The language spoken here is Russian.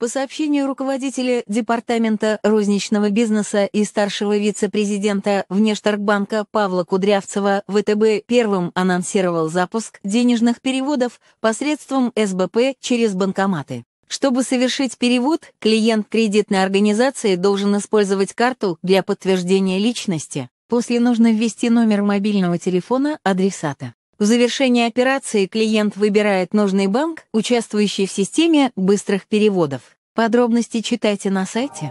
По сообщению руководителя Департамента розничного бизнеса и старшего вице-президента Внешторгбанка Павла Кудрявцева, ВТБ первым анонсировал запуск денежных переводов посредством СБП через банкоматы. Чтобы совершить перевод, клиент кредитной организации должен использовать карту для подтверждения личности. После нужно ввести номер мобильного телефона адресата. В завершении операции клиент выбирает нужный банк, участвующий в системе быстрых переводов. Подробности читайте на сайте.